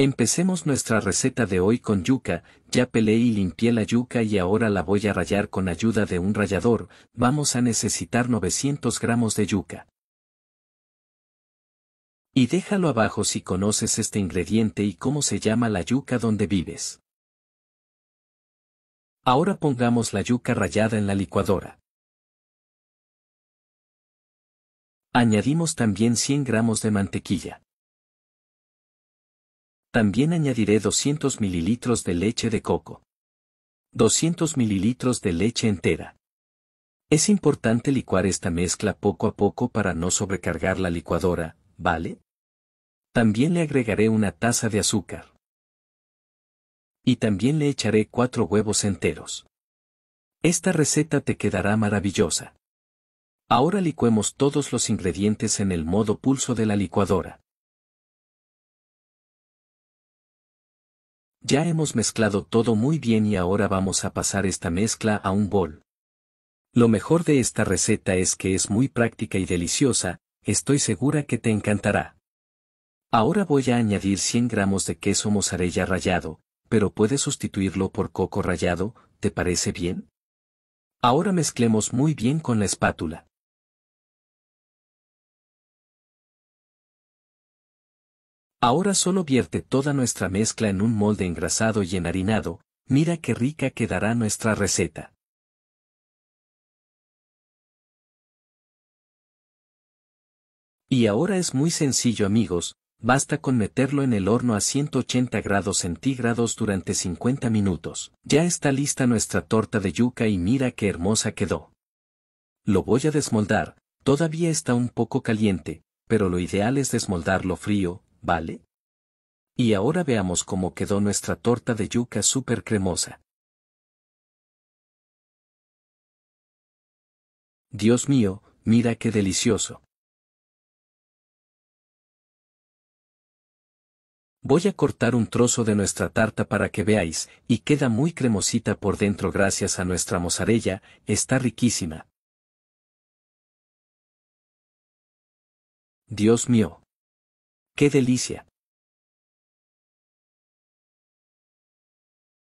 Empecemos nuestra receta de hoy con yuca, ya pelé y limpié la yuca y ahora la voy a rayar con ayuda de un rallador, vamos a necesitar 900 gramos de yuca. Y déjalo abajo si conoces este ingrediente y cómo se llama la yuca donde vives. Ahora pongamos la yuca rallada en la licuadora. Añadimos también 100 gramos de mantequilla. También añadiré 200 mililitros de leche de coco. 200 mililitros de leche entera. Es importante licuar esta mezcla poco a poco para no sobrecargar la licuadora, ¿vale? También le agregaré una taza de azúcar. Y también le echaré cuatro huevos enteros. Esta receta te quedará maravillosa. Ahora licuemos todos los ingredientes en el modo pulso de la licuadora. Ya hemos mezclado todo muy bien y ahora vamos a pasar esta mezcla a un bol. Lo mejor de esta receta es que es muy práctica y deliciosa, estoy segura que te encantará. Ahora voy a añadir 100 gramos de queso mozzarella rallado, pero puedes sustituirlo por coco rallado, ¿te parece bien? Ahora mezclemos muy bien con la espátula. Ahora solo vierte toda nuestra mezcla en un molde engrasado y enharinado, mira qué rica quedará nuestra receta. Y ahora es muy sencillo amigos, basta con meterlo en el horno a 180 grados centígrados durante 50 minutos. Ya está lista nuestra torta de yuca y mira qué hermosa quedó. Lo voy a desmoldar, todavía está un poco caliente, pero lo ideal es desmoldarlo frío, ¿vale? Y ahora veamos cómo quedó nuestra torta de yuca súper cremosa. Dios mío, mira qué delicioso. Voy a cortar un trozo de nuestra tarta para que veáis, y queda muy cremosita por dentro gracias a nuestra mozarella, está riquísima. Dios mío. ¡Qué delicia!